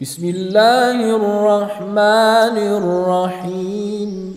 بسم الله الرحمن الرحيم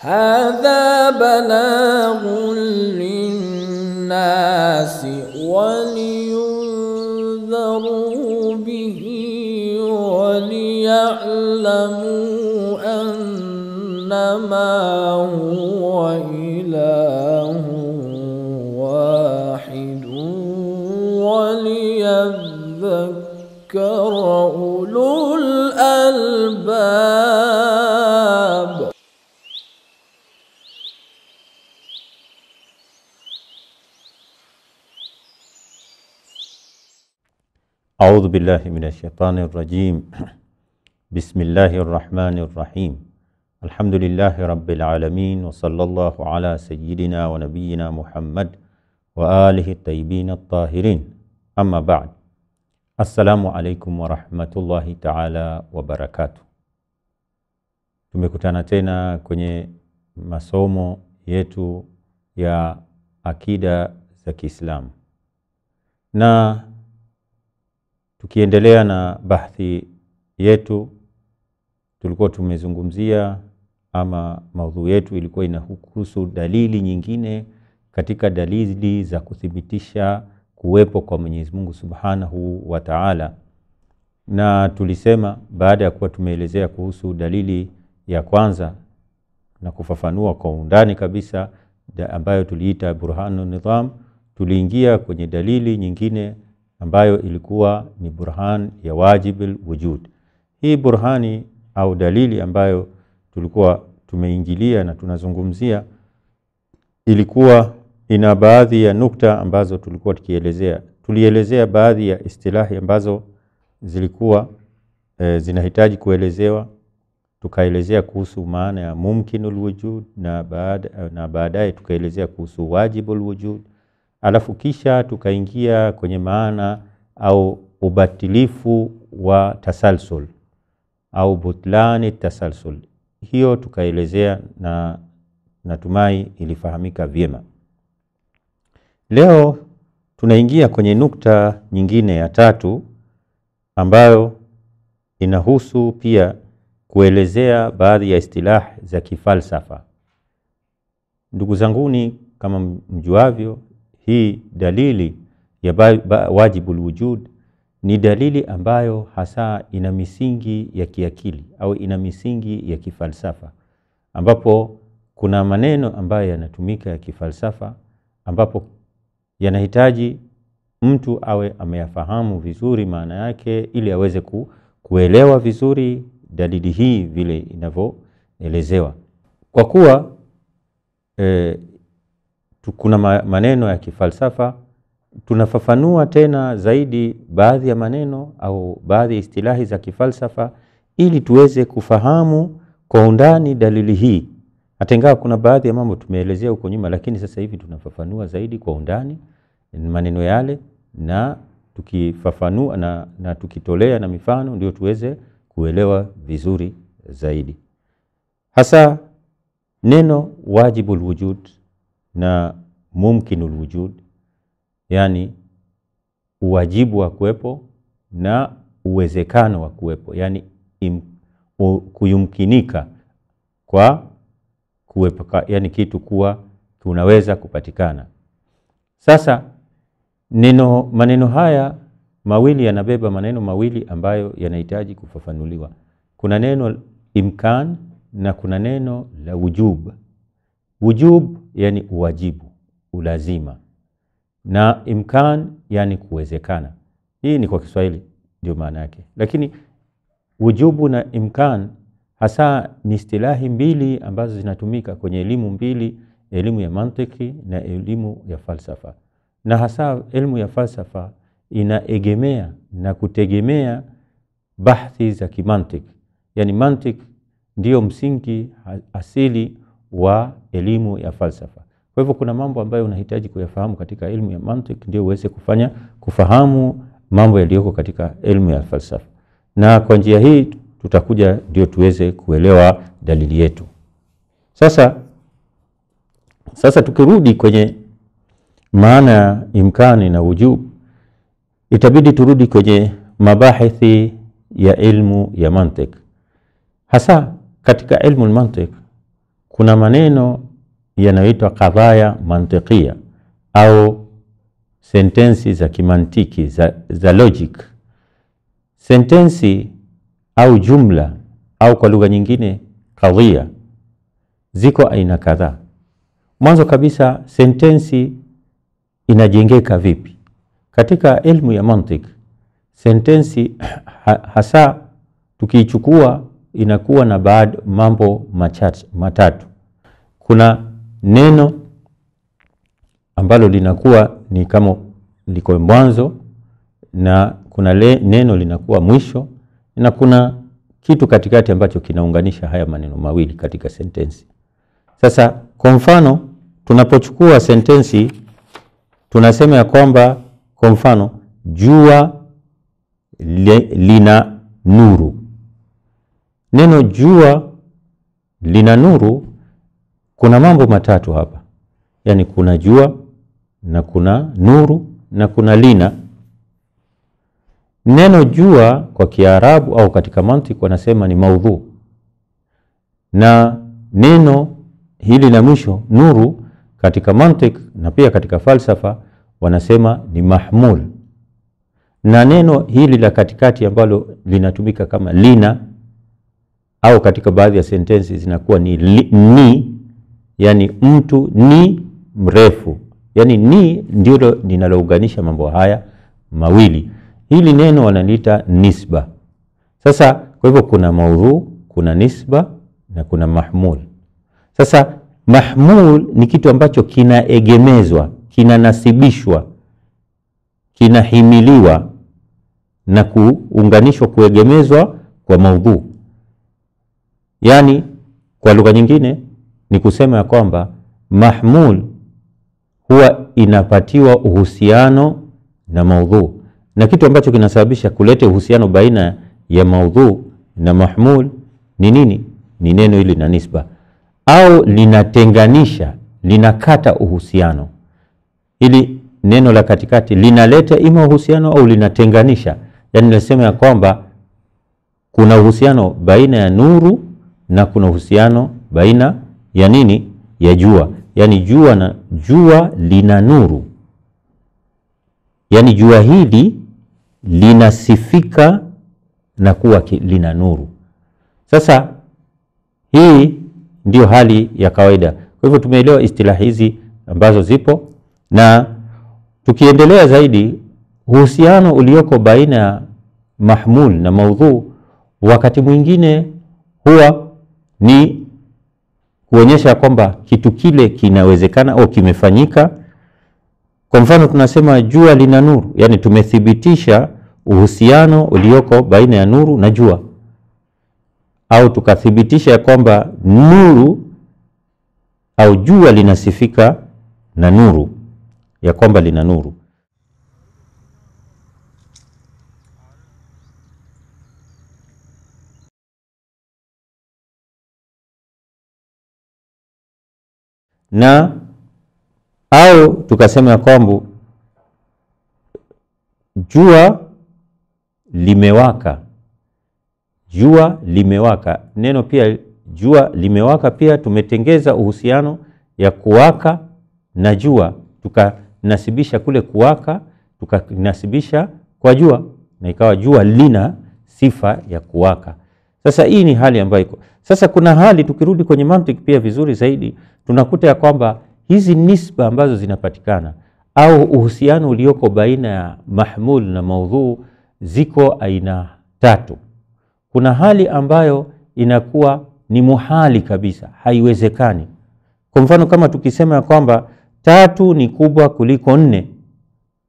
هذا بلاغ للناس ولينذروا به وليعلموا أنما هو إله ذكر أولو الألباب أعوذ بالله من الشيطان الرجيم بسم الله الرحمن الرحيم الحمد لله رب العالمين وصلى الله على سيدنا ونبينا محمد وآله الطيبين الطاهرين أما بعد Assalamu alaikum warahmatullahi taala wabarakatu Tumekutana tena kwenye masomo yetu ya akida za Kiislamu na tukiendelea na bahthi yetu, tulikuwa tumezungumzia ama maudhui yetu ilikuwa inahusu dalili nyingine katika dalili za kuthibitisha kuwepo kwa Mwenyezi Mungu Subhanahu wa Ta'ala, na tulisema baada ya kuwa tumeelezea kuhusu dalili ya kwanza na kufafanua kwa undani kabisa da ambayo tuliita burhanu nidham, tuliingia kwenye dalili nyingine ambayo ilikuwa ni burhan ya wajibil wujud. Hii burhani au dalili ambayo tulikuwa tumeingilia na tunazungumzia ilikuwa ina baadhi ya nukta ambazo tulikuwa tukielezea. Tulielezea baadhi ya istilahi ambazo zilikuwa e, zinahitaji kuelezewa. Tukaelezea kuhusu maana ya mumkinul wujud na baada, na baadaye tukaelezea kuhusu wajibul wujud, alafu kisha tukaingia kwenye maana au ubatilifu wa tasalsul au butlani tasalsul. Hiyo tukaelezea na natumai ilifahamika vyema. Leo tunaingia kwenye nukta nyingine ya tatu ambayo inahusu pia kuelezea baadhi ya istilah za kifalsafa. Ndugu zanguni, kama mjuavyo, hii dalili ya wajibul wujud ni dalili ambayo hasa ina misingi ya kiakili au ina misingi ya kifalsafa, ambapo kuna maneno ambayo yanatumika ya kifalsafa ambapo yanahitaji mtu awe ameyafahamu vizuri maana yake, ili aweze ku, kuelewa vizuri dalili hii vile inavyoelezewa, kwa kuwa e, kuna maneno ya kifalsafa. Tunafafanua tena zaidi baadhi ya maneno au baadhi ya istilahi za kifalsafa ili tuweze kufahamu kwa undani dalili hii, hata ingawa kuna baadhi ya mambo tumeelezea huko nyuma, lakini sasa hivi tunafafanua zaidi kwa undani maneno yale na tukifafanua na, na tukitolea na mifano ndio tuweze kuelewa vizuri zaidi, hasa neno wajibu lwujud na mumkinu lwujud yani uwajibu wa kuwepo na uwezekano wa kuwepo, yani im, u, kuyumkinika kwa kuwepo, yani kitu kuwa tunaweza kupatikana. Sasa Neno maneno haya mawili yanabeba maneno mawili ambayo yanahitaji kufafanuliwa. Kuna neno imkan na kuna neno la wujub. Wujub yani uwajibu, ulazima, na imkan yani kuwezekana. Hii ni kwa Kiswahili ndio maana yake, lakini wujubu na imkan hasa ni istilahi mbili ambazo zinatumika kwenye elimu mbili, elimu ya mantiki na elimu ya falsafa na hasa elimu ya falsafa inaegemea na kutegemea bahthi za kimantik yani mantik ndiyo msingi asili wa elimu ya falsafa. Kwa hivyo kuna mambo ambayo unahitaji kuyafahamu katika elimu ya mantik ndio uweze kufanya kufahamu mambo yaliyoko katika elimu ya falsafa, na kwa njia hii tutakuja ndio tuweze kuelewa dalili yetu. Sasa sasa tukirudi kwenye maana ya imkani na wujubu, itabidi turudi kwenye mabahithi ya ilmu ya mantik. Hasa katika ilmu lmantik kuna maneno yanayoitwa kadhaya mantikia au sentensi za kimantiki za, za logic. Sentensi au jumla au kwa lugha nyingine kadhia ziko aina kadhaa. Mwanzo kabisa sentensi inajengeka vipi? Katika elimu ya mantik sentensi hasa tukiichukua inakuwa na baad mambo machat, matatu. Kuna neno ambalo linakuwa ni kama liko mwanzo na kuna le, neno linakuwa mwisho na kuna kitu katikati ambacho kinaunganisha haya maneno mawili katika sentensi. Sasa kwa mfano tunapochukua sentensi tunasema ya kwamba kwa mfano jua le, lina nuru. Neno jua lina nuru, kuna mambo matatu hapa, yaani kuna jua na kuna nuru na kuna lina. Neno jua kwa Kiarabu au katika mantik wanasema ni maudhu, na neno hili la mwisho nuru katika mantik na pia katika falsafa wanasema ni mahmul, na neno hili la katikati ambalo linatumika kama lina au katika baadhi ya sentensi zinakuwa ni li, ni, yani mtu ni mrefu, yani ni ndilo linalounganisha mambo haya mawili. Hili neno wanaliita nisba. Sasa kwa hivyo kuna maudhu, kuna nisba na kuna mahmul. Sasa Mahmul ni kitu ambacho kinaegemezwa, kinanasibishwa, kinahimiliwa na kuunganishwa, kuegemezwa kwa maudhu. Yaani kwa lugha nyingine ni kusema ya kwamba mahmul huwa inapatiwa uhusiano na maudhu, na kitu ambacho kinasababisha kulete uhusiano baina ya maudhu na mahmul ni nini? Ni neno hili na nisba au linatenganisha, linakata uhusiano. Hili neno la katikati linaleta ima uhusiano au linatenganisha, yaani nasema ya kwamba kuna uhusiano baina ya nuru na kuna uhusiano baina ya nini, ya jua. Yaani jua na jua lina nuru, yaani jua hili linasifika na kuwa lina nuru. Sasa hii ndio hali ya kawaida. Kwa hivyo tumeelewa istilahi hizi ambazo zipo, na tukiendelea zaidi, uhusiano ulioko baina ya mahmul na maudhu wakati mwingine huwa ni kuonyesha kwamba kitu kile kinawezekana au kimefanyika. Kwa mfano tunasema jua lina nuru, yani tumethibitisha uhusiano ulioko baina ya nuru na jua au tukathibitisha ya kwamba nuru au jua linasifika na nuru, ya kwamba lina nuru. na au tukasema ya kwamba jua limewaka jua limewaka. Neno pia jua limewaka pia tumetengeza uhusiano ya kuwaka na jua, tukanasibisha kule kuwaka tukanasibisha kwa jua, na ikawa jua lina sifa ya kuwaka. Sasa hii ni hali ambayo iko sasa. Kuna hali tukirudi kwenye mantiki pia vizuri zaidi, tunakuta ya kwamba hizi nisba ambazo zinapatikana au uhusiano ulioko baina ya mahmul na maudhuu ziko aina tatu. Kuna hali ambayo inakuwa ni muhali kabisa, haiwezekani. Kwa mfano kama tukisema ya kwamba tatu ni kubwa kuliko nne,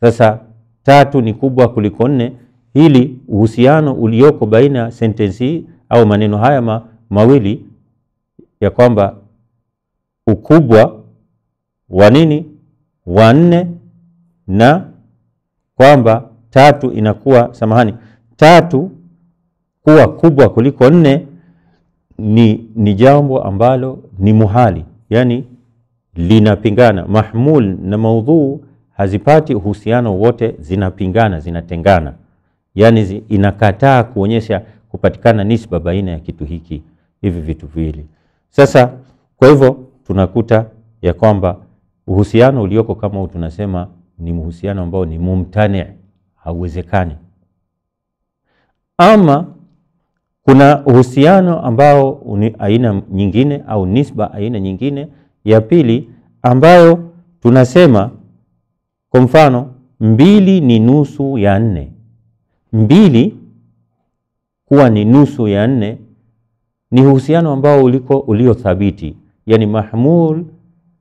sasa tatu ni kubwa kuliko nne, hili uhusiano ulioko baina ya sentensi hii au maneno haya ma, mawili ya kwamba ukubwa wa nini wa nne na kwamba tatu inakuwa, samahani, tatu kuwa kubwa kuliko nne ni, ni jambo ambalo ni muhali, yani linapingana. Mahmul na maudhuu hazipati uhusiano wote, zinapingana, zinatengana, yani zi, inakataa kuonyesha kupatikana nisba baina ya kitu hiki hivi vitu viwili. Sasa kwa hivyo tunakuta ya kwamba uhusiano ulioko kama huu tunasema ni uhusiano ambao ni mumtani, hauwezekani ama kuna uhusiano ambao ni aina nyingine au nisba aina nyingine ya pili ambayo tunasema kwa mfano mbili ni nusu ya nne. Mbili kuwa ni nusu ya nne ni uhusiano ambao uliko uliothabiti, yani mahmul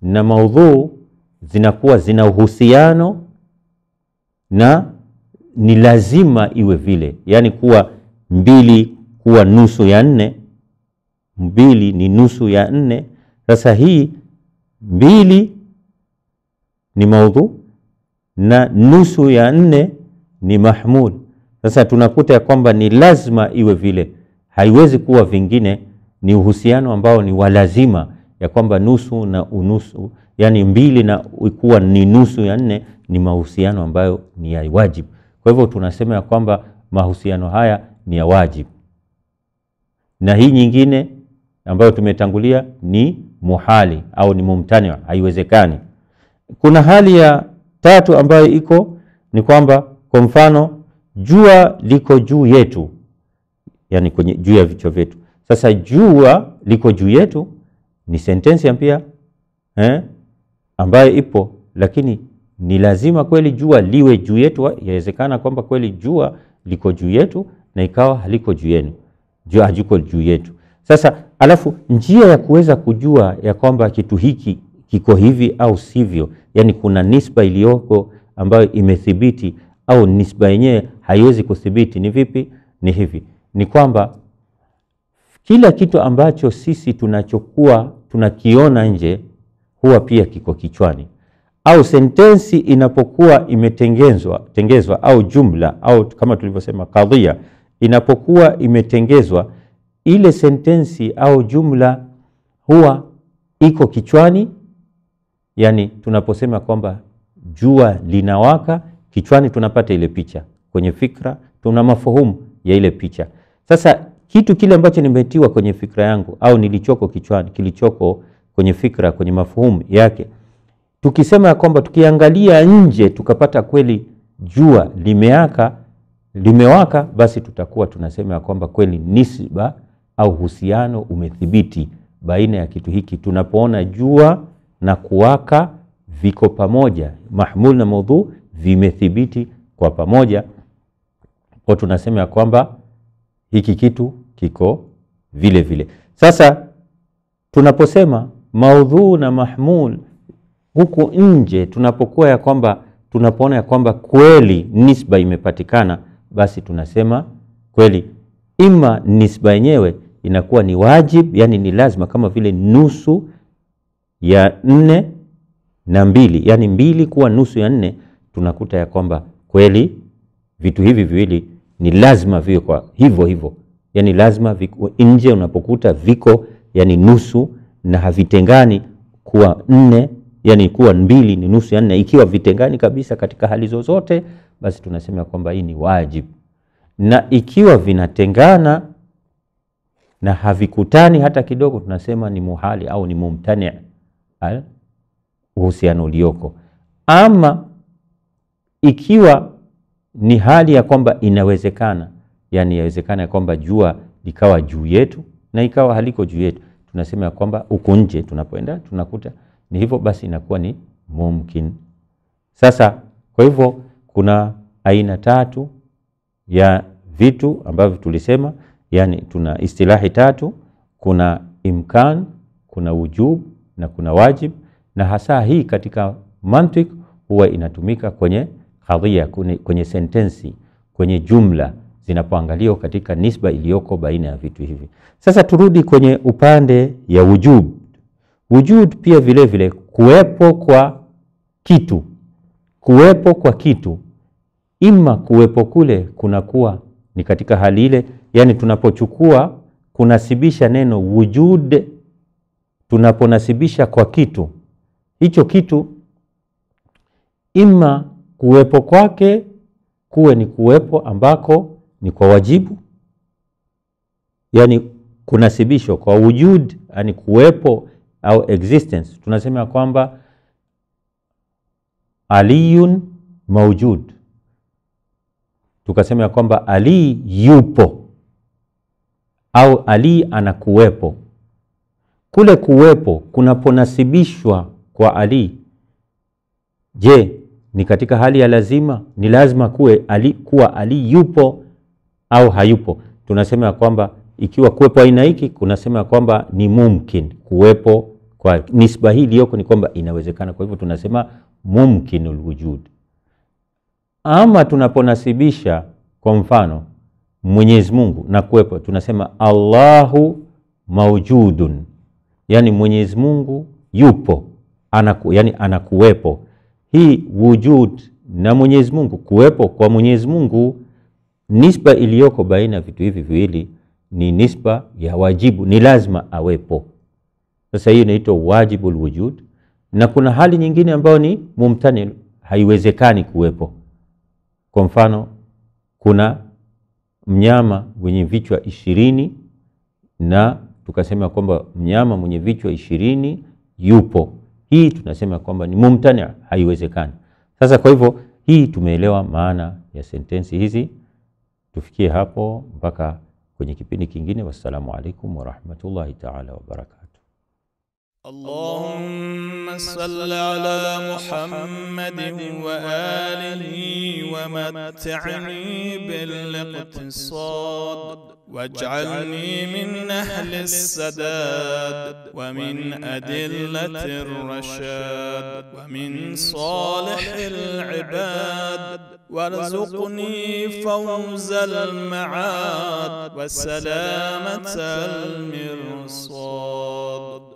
na maudhu zinakuwa zina uhusiano na ni lazima iwe vile, yani kuwa mbili kuwa nusu ya nne, mbili ni nusu ya nne. Sasa hii mbili ni maudhu na nusu ya nne ni mahmul. Sasa tunakuta ya kwamba ni lazima iwe vile, haiwezi kuwa vingine. Ni uhusiano ambao ni walazima ya kwamba nusu na unusu, yani mbili na kuwa ni nusu ya nne, ni mahusiano ambayo ni ya wajibu. Kwa hivyo tunasema ya kwamba mahusiano haya ni ya wajibu na hii nyingine ambayo tumetangulia ni muhali au ni mumtani, haiwezekani. Kuna hali ya tatu ambayo iko ni kwamba, kwa mfano jua liko juu yetu, yani kwenye juu ya vichwa vyetu. Sasa jua liko juu yetu ni sentensi pia eh, ambayo ipo, lakini ni lazima kweli jua liwe juu yetu? Yawezekana kwamba kweli jua liko juu yetu na ikawa haliko juu yenu hajuko juu yetu. Sasa alafu njia ya kuweza kujua ya kwamba kitu hiki kiko hivi au sivyo, yani kuna nisba iliyoko ambayo imethibiti au nisba yenyewe haiwezi kuthibiti, ni vipi? Ni hivi, ni kwamba kila kitu ambacho sisi tunachokuwa tunakiona nje huwa pia kiko kichwani, au sentensi inapokuwa imetengezwa tengezwa, au jumla au kama tulivyosema kadhia inapokuwa imetengezwa, ile sentensi au jumla huwa iko kichwani. Yani tunaposema kwamba jua linawaka, kichwani tunapata ile picha, kwenye fikra tuna mafahumu ya ile picha. Sasa kitu kile ambacho nimetiwa kwenye fikra yangu au nilichoko kichwani, kilichoko kwenye fikra, kwenye mafahumu yake, tukisema kwamba tukiangalia nje tukapata kweli jua limeaka limewaka, basi tutakuwa tunasema ya kwamba kweli nisba au uhusiano umethibiti baina ya kitu hiki. Tunapoona jua na kuwaka viko pamoja, mahmul na maudhu vimethibiti kwa pamoja, kwa tunasema ya kwamba hiki kitu kiko vile vile. Sasa tunaposema maudhu na mahmul huku nje, tunapokuwa ya kwamba tunapoona ya kwamba kweli nisba imepatikana basi tunasema kweli ima nisba yenyewe inakuwa ni wajib, yani ni lazima, kama vile nusu ya nne na mbili, yani mbili kuwa nusu ya nne, tunakuta ya kwamba kweli vitu hivi viwili ni lazima viwe kwa hivyo hivyo, yani lazima viko, nje unapokuta viko yani nusu na havitengani kuwa nne, yani kuwa mbili ni nusu ya nne, ikiwa vitengani kabisa katika hali zozote basi tunasema ya kwamba hii ni wajibu, na ikiwa vinatengana na havikutani hata kidogo, tunasema ni muhali au ni mumtani eh, uhusiano ulioko. Ama ikiwa ni hali ya kwamba inawezekana, yani yawezekana ya kwamba jua likawa juu yetu na ikawa haliko juu yetu, tunasema ya kwamba huku nje, tunapoenda tunakuta ni hivyo, basi inakuwa ni mumkin. Sasa kwa hivyo kuna aina tatu ya vitu ambavyo tulisema, yani tuna istilahi tatu, kuna imkan, kuna wujub na kuna wajib, na hasa hii katika mantik huwa inatumika kwenye kadhia, kwenye, kwenye sentensi, kwenye jumla zinapoangaliwa katika nisba iliyoko baina ya vitu hivi. Sasa turudi kwenye upande ya wujub. Wujud pia vilevile kuwepo kwa kitu kuwepo kwa kitu, ima kuwepo kule kunakuwa ni katika hali ile, yani tunapochukua kunasibisha neno wujud, tunaponasibisha kwa kitu hicho, kitu ima kuwepo kwake kuwe ni kuwepo ambako ni kwa wajibu, yani kunasibishwa kwa wujud, yani kuwepo au existence, tunasema kwamba aliyun maujud, tukasema ya kwamba Ali yupo au Ali anakuwepo. Kule kuwepo kunaponasibishwa kwa Ali, je, ni katika hali ya lazima? Ni lazima kuwe Ali, kuwa Ali yupo au hayupo? Tunasema ya kwamba ikiwa kuwepo aina hiki, kunasema ya kwamba ni mumkin kuwepo kwa nisba hii iliyoko ni kwamba inawezekana. Kwa hivyo tunasema mumkinul wujud. Ama tunaponasibisha kwa mfano Mwenyezi Mungu na kuwepo, tunasema Allahu maujudun, yani Mwenyezi Mungu yupo anaku, yani anakuwepo. Hii wujud na Mwenyezi Mungu, kuwepo kwa Mwenyezi Mungu, nisba iliyoko baina ya vitu hivi viwili ni nisba ya wajibu, ni lazima awepo. Sasa hiyo inaitwa wajibul wujud na kuna hali nyingine ambayo ni mumtanil, haiwezekani kuwepo. Kwa mfano, kuna mnyama mwenye vichwa ishirini na tukasema kwamba mnyama mwenye vichwa ishirini yupo. Hii tunasema kwamba ni mumtani, haiwezekani. Sasa kwa hivyo hii tumeelewa maana ya sentensi hizi. Tufikie hapo mpaka kwenye kipindi kingine. Wassalamu alaikum warahmatullahi taala wabarakatu. اللهم صل على محمد وآله ومتعني بالاقتصاد واجعلني من أهل السداد ومن أدلة الرشاد ومن صالح العباد وارزقني فوز المعاد وسلامة المرصاد